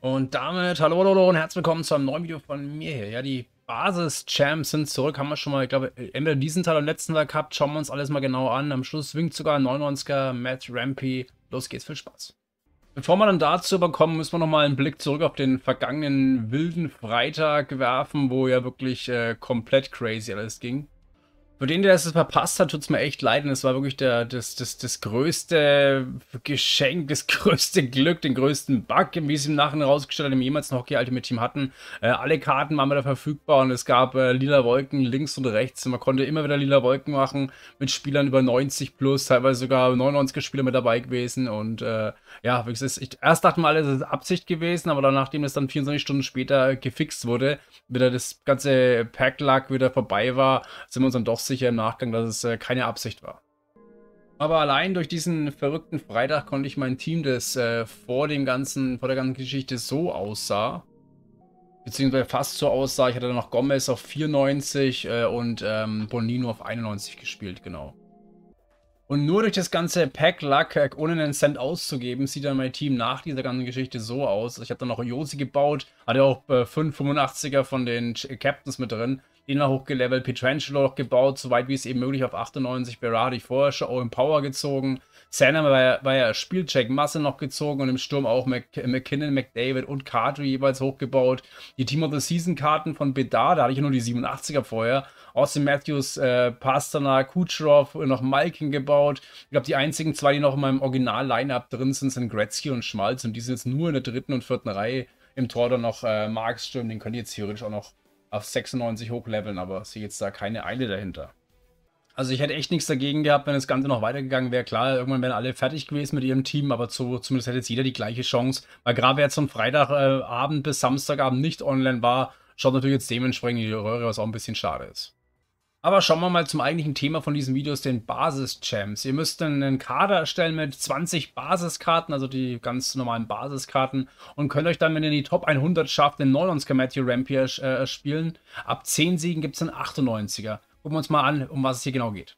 Und damit hallo, hallo, hallo und herzlich willkommen zu einem neuen Video von mir hier. Ja, die Basis-Champs sind zurück, haben wir schon mal, ich glaube, entweder diesen Teil oder letzten Tag gehabt. Schauen wir uns alles mal genau an. Am Schluss winkt sogar ein 99er, Matt Rampy. Los geht's, viel Spaß. Bevor wir dann dazu überkommen, müssen wir nochmal einen Blick zurück auf den vergangenen wilden Freitag werfen, wo ja wirklich äh, komplett crazy alles ging. Für den, der es verpasst hat, tut es mir echt leid. Und es war wirklich der, das, das, das größte Geschenk, das größte Glück, den größten Bug, wie es im Nachhinein rausgestellt hat, den wir jemals ein Hockey Ultimate Team hatten. Äh, alle Karten waren wieder verfügbar und es gab äh, lila Wolken links und rechts. Und man konnte immer wieder lila Wolken machen mit Spielern über 90 plus, teilweise sogar 99 Spieler mit dabei gewesen. Und äh, ja, wie gesagt, ich, erst dachten wir alle, es ist Absicht gewesen, aber dann, nachdem das dann 24 Stunden später gefixt wurde, wieder das ganze Pack-Luck wieder vorbei war, sind wir uns dann doch sicher im Nachgang, dass es äh, keine Absicht war. Aber allein durch diesen verrückten Freitag konnte ich mein Team, das äh, vor dem ganzen, vor der ganzen Geschichte so aussah, beziehungsweise fast so aussah, ich hatte dann noch Gomez auf 94 äh, und ähm, Bonino auf 91 gespielt, genau. Und nur durch das ganze Pack-Luck, äh, ohne einen Cent auszugeben, sieht dann mein Team nach dieser ganzen Geschichte so aus. Ich habe dann noch Josi gebaut, hatte auch 585 äh, er von den Captains mit drin. Inner hochgelevelt, Petrangelo noch gebaut, soweit wie es eben möglich auf 98 Berardi vorher schon, Owen Power gezogen. Sanham war, war ja Spielcheck Masse noch gezogen und im Sturm auch Mc, McKinnon, McDavid und Kadri jeweils hochgebaut. Die Team of the Season Karten von Bedard, da hatte ich ja nur die 87er vorher. Austin Matthews, äh, Pasternak, Kucherov, noch Malkin gebaut. Ich glaube, die einzigen zwei, die noch in meinem original lineup drin sind, sind Gretzky und Schmalz und die sind jetzt nur in der dritten und vierten Reihe im Tor dann noch äh, Markström, den könnt ihr jetzt theoretisch auch noch auf 96 hochleveln, aber sehe jetzt da keine Eile dahinter. Also ich hätte echt nichts dagegen gehabt, wenn das Ganze noch weitergegangen wäre. Klar, irgendwann wären alle fertig gewesen mit ihrem Team, aber zu, zumindest hätte jetzt jeder die gleiche Chance. Weil gerade wer jetzt von Freitagabend bis Samstagabend nicht online war, schaut natürlich jetzt dementsprechend in die Röhre, was auch ein bisschen schade ist. Aber schauen wir mal zum eigentlichen Thema von diesem Video, ist den Basis-Champs. Ihr müsst einen Kader erstellen mit 20 Basiskarten, also die ganz normalen Basiskarten und könnt euch dann, wenn ihr die Top 100 schafft, den 99er Matthew Rampier äh, spielen. Ab 10 Siegen gibt es einen 98er. Gucken wir uns mal an, um was es hier genau geht.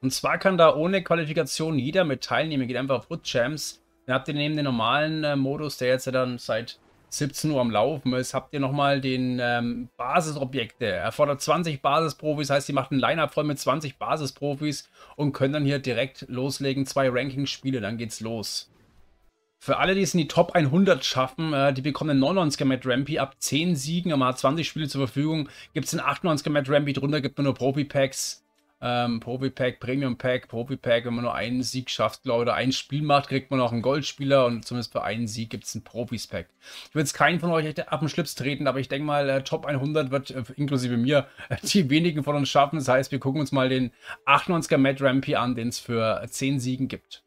Und zwar kann da ohne Qualifikation jeder mit teilnehmen. Ihr geht einfach auf Root Champs. Dann habt ihr neben den normalen äh, Modus, der jetzt ja dann seit 17 Uhr am Laufen ist, habt ihr nochmal den ähm, Basisobjekte. Erfordert 20 Basisprofis, heißt, ihr macht ein Line-Up voll mit 20 Basisprofis und könnt dann hier direkt loslegen. Zwei Ranking-Spiele, dann geht's los. Für alle, die es in die Top 100 schaffen, äh, die bekommen einen 99er Matt Rampy ab 10 Siegen, aber hat 20 Spiele zur Verfügung. Gibt es einen 98er Matt Rampy drunter, gibt man nur Profi-Packs. Ähm, Profi-Pack, Premium-Pack, Profi-Pack, wenn man nur einen Sieg schafft, glaube oder ein Spiel macht, kriegt man auch einen Goldspieler und zumindest für einen Sieg gibt es ein Profis-Pack. Ich würde jetzt keinen von euch echt ab dem Schlips treten, aber ich denke mal, äh, Top 100 wird äh, inklusive mir äh, die wenigen von uns schaffen. Das heißt, wir gucken uns mal den 98er Matt Rampy an, den es für 10 Siegen gibt.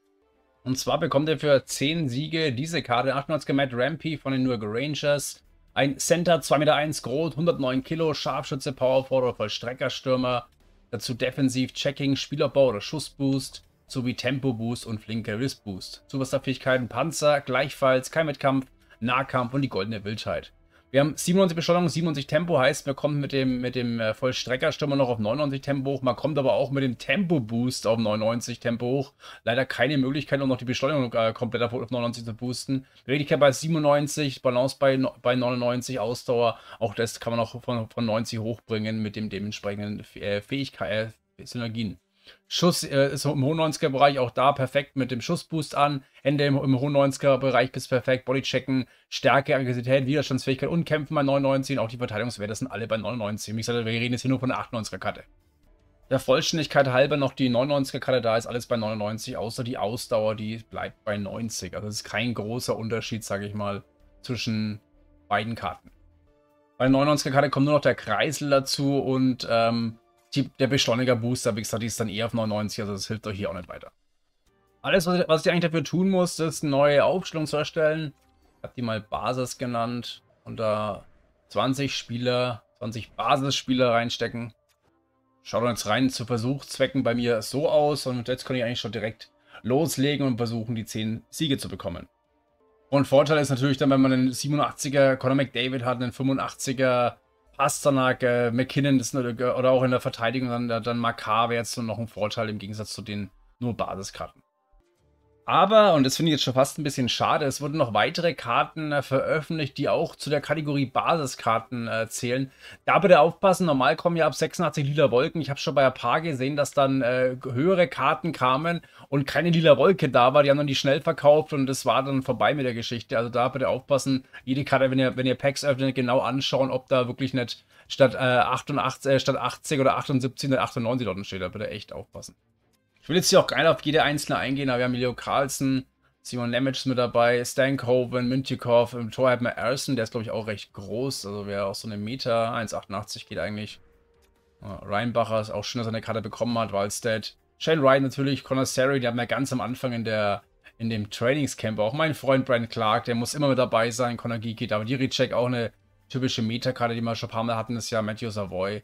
Und zwar bekommt er für 10 Siege diese Karte, 98er Matt Rampy von den New York Rangers. Ein Center, 2,1 Meter groß, 109 Kilo, Scharfschütze, Power Forward, Vollstreckerstürmer. Dazu defensiv Checking, Spielabbau oder Schussboost sowie Tempo-Boost und flinke Riss-Boost. Zuwasserfähigkeiten Panzer, gleichfalls kein Wettkampf, Nahkampf und die Goldene Wildheit. Wir haben 97 Beschleunigung, 97 Tempo, heißt, man kommt mit dem, mit dem äh, Vollstreckerstürmer noch auf 99 Tempo hoch. Man kommt aber auch mit dem Tempo-Boost auf 99 Tempo hoch. Leider keine Möglichkeit, um noch die Beschleunigung äh, komplett auf 99 zu boosten. Beweglichkeit bei 97, Balance bei, bei 99, Ausdauer. Auch das kann man noch von, von 90 hochbringen mit dem dementsprechenden äh, Fähigkeit, äh, Synergien. Schuss äh, ist im hohen 90er-Bereich auch da perfekt mit dem Schussboost an. Ende im, im hohen 90er-Bereich bis perfekt. Bodychecken, Stärke, Aggressivität, Widerstandsfähigkeit und Kämpfen bei 99. auch die Verteidigungswerte sind alle bei 99. Wie gesagt, wir reden jetzt hier nur von der 98er-Karte. Der Vollständigkeit halber noch die 99er-Karte da ist alles bei 99, außer die Ausdauer, die bleibt bei 90. Also es ist kein großer Unterschied, sage ich mal, zwischen beiden Karten. Bei der 99er-Karte kommt nur noch der Kreisel dazu und ähm, die, der Beschleuniger-Booster, wie gesagt, ist dann eher auf 99, also das hilft euch hier auch nicht weiter. Alles, was, was ich eigentlich dafür tun muss, ist eine neue Aufstellung zu erstellen. Ich habe die mal Basis genannt und da 20 Spieler, 20 Basisspieler reinstecken. Schaut dann jetzt rein zu Versuchszwecken bei mir so aus und jetzt kann ich eigentlich schon direkt loslegen und versuchen, die 10 Siege zu bekommen. Und Vorteil ist natürlich dann, wenn man einen 87er Conor McDavid hat, einen 85er Astanak, äh, McKinnon ist eine, oder auch in der Verteidigung dann, dann wäre jetzt noch ein Vorteil im Gegensatz zu den nur Basiskarten. Aber, und das finde ich jetzt schon fast ein bisschen schade, es wurden noch weitere Karten äh, veröffentlicht, die auch zu der Kategorie Basiskarten äh, zählen. Da bitte aufpassen, normal kommen ja ab 86 lila Wolken. Ich habe schon bei ein paar gesehen, dass dann äh, höhere Karten kamen und keine lila Wolke da war. Die haben dann die schnell verkauft und es war dann vorbei mit der Geschichte. Also da bitte aufpassen, jede Karte, wenn ihr, wenn ihr Packs öffnet, genau anschauen, ob da wirklich nicht statt, 88, äh, äh, statt 80 oder 78 oder 98 dort steht. Da bitte echt aufpassen will jetzt hier auch geil auf jede einzelne eingehen, aber wir haben Leo Carlson, Simon Lemic ist mit dabei, Stankoven, Müntikov, im Tor hat man Arison, der ist glaube ich auch recht groß, also wäre auch so eine Meter, 1,88 geht eigentlich. Ja, Reinbacher ist auch schön, dass er eine Karte bekommen hat, Wallstead. Shane Ryan natürlich, Connor Serry, die haben wir ganz am Anfang in der in dem Trainingscamp auch mein Freund Brian Clark, der muss immer mit dabei sein, Connor Geeky, David Jiricek, auch eine typische Metakarte, die wir schon ein paar Mal hatten, ist ja Matthew Savoy.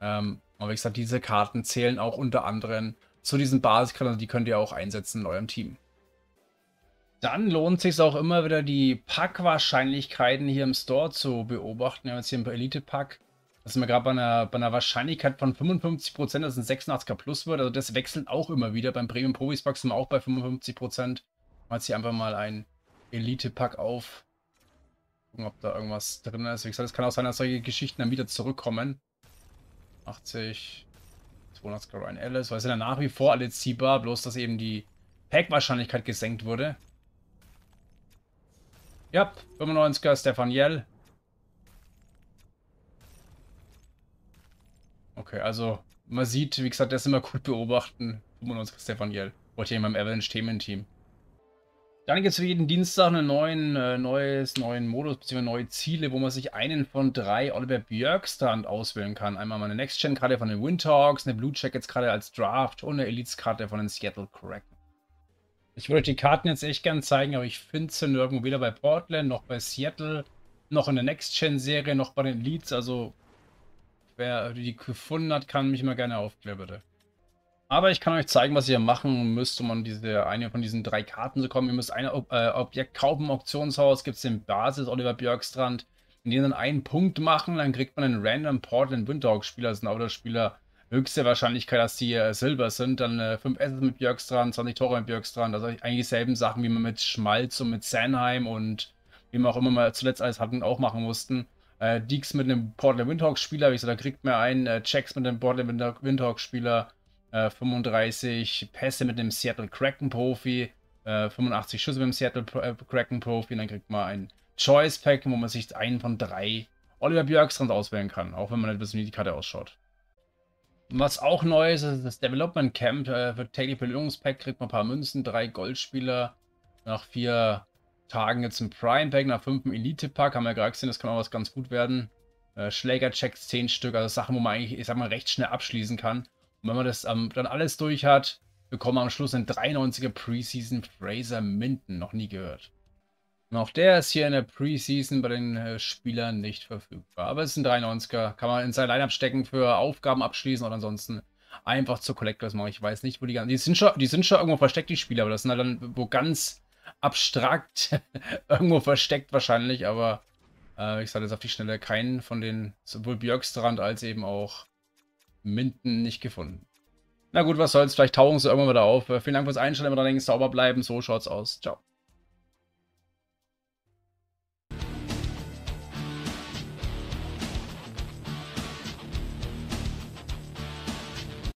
Ähm, aber wie gesagt, diese Karten zählen auch unter anderem zu diesen Basiskräften, die könnt ihr auch einsetzen in eurem Team. Dann lohnt sich auch immer wieder die Pack-Wahrscheinlichkeiten hier im Store zu beobachten. Wir haben jetzt hier ein Elite-Pack. Das sind wir gerade bei einer, bei einer Wahrscheinlichkeit von 55%, dass es ein 86er Plus wird. Also das wechselt auch immer wieder. Beim Premium Profis Pack sind wir auch bei 55%. Machen wir jetzt hier einfach mal ein Elite-Pack auf. Gucken, ob da irgendwas drin ist. Wie gesagt, es kann auch sein, dass solche Geschichten dann wieder zurückkommen. 80, 200 Ryan Ellis, weil es sind ja nach wie vor alle ziehbar, bloß dass eben die Pack-Wahrscheinlichkeit gesenkt wurde. Ja, 95er Stefan Yell. Okay, also man sieht, wie gesagt, das immer gut beobachten. 95er Stefan Yell. Wollte ja in meinem avalanche themen -Team. Dann gibt es für jeden Dienstag einen neuen, äh, neues, neuen Modus bzw. neue Ziele, wo man sich einen von drei Oliver Björkstrand auswählen kann. Einmal meine Next-Gen-Karte von den Windhawks, eine Blue Jackets-Karte als Draft und eine Elites-Karte von den Seattle Kraken. Ich würde euch die Karten jetzt echt gern zeigen, aber ich finde sie nirgendwo weder bei Portland noch bei Seattle, noch in der Next-Gen-Serie, noch bei den Elites. Also, wer die gefunden hat, kann mich immer gerne aufklären, bitte. Aber ich kann euch zeigen, was ihr machen müsst, um an diese eine von diesen drei Karten zu kommen. Ihr müsst ein Ob äh, Objekt kaufen Auktionshaus, gibt es den Basis Oliver Björkstrand. Wenn die dann einen Punkt machen, dann kriegt man einen random Portland Windhawk-Spieler, das sind Autospieler. Höchste Wahrscheinlichkeit, dass die äh, Silber sind. Dann äh, 5 Assets mit Björkstrand, 20 Tore mit Björkstrand. Also eigentlich dieselben Sachen, wie man mit Schmalz und mit Sanheim und wie wir auch immer mal zuletzt alles hatten, auch machen mussten. Äh, Deeks mit einem Portland Windhawk-Spieler, wie gesagt, da kriegt man einen. Äh, mit einem Portland Windhawk-Spieler. 35 äh, Pässe mit dem Seattle Kraken Profi, äh, 85 Schüsse mit dem Seattle äh, Kraken Profi. Und dann kriegt man ein Choice Pack, wo man sich einen von drei Oliver Björkstrand auswählen kann, auch wenn man etwas wie die Karte ausschaut. was auch neu ist, ist das Development Camp. Äh, für täglich Belohnungspack kriegt man ein paar Münzen, drei Goldspieler. Nach vier Tagen jetzt ein Prime Pack, nach fünf ein Elite Pack. Haben wir ja gerade gesehen, das kann auch was ganz gut werden. Äh, Schlägerchecks zehn Stück, also Sachen, wo man eigentlich, ich sag mal, recht schnell abschließen kann. Und wenn man das ähm, dann alles durch hat, bekommen wir am Schluss einen 93er Preseason Fraser Minton. Noch nie gehört. Und auch der ist hier in der Preseason bei den äh, Spielern nicht verfügbar. Aber es ist ein 93er. Kann man in sein Lineup stecken für Aufgaben abschließen oder ansonsten einfach zur Collectors machen. Ich weiß nicht, wo die ganzen. Die sind schon, die sind schon irgendwo versteckt, die Spieler, aber das sind halt dann wo ganz abstrakt irgendwo versteckt wahrscheinlich, aber äh, ich sage jetzt auf die Schnelle keinen von den sowohl Björkstrand als eben auch Minden nicht gefunden. Na gut, was soll's, vielleicht tauchen sie irgendwann wieder auf. Äh, vielen Dank fürs Einstellen, immer dran denken, sauber bleiben. So schaut's aus. Ciao.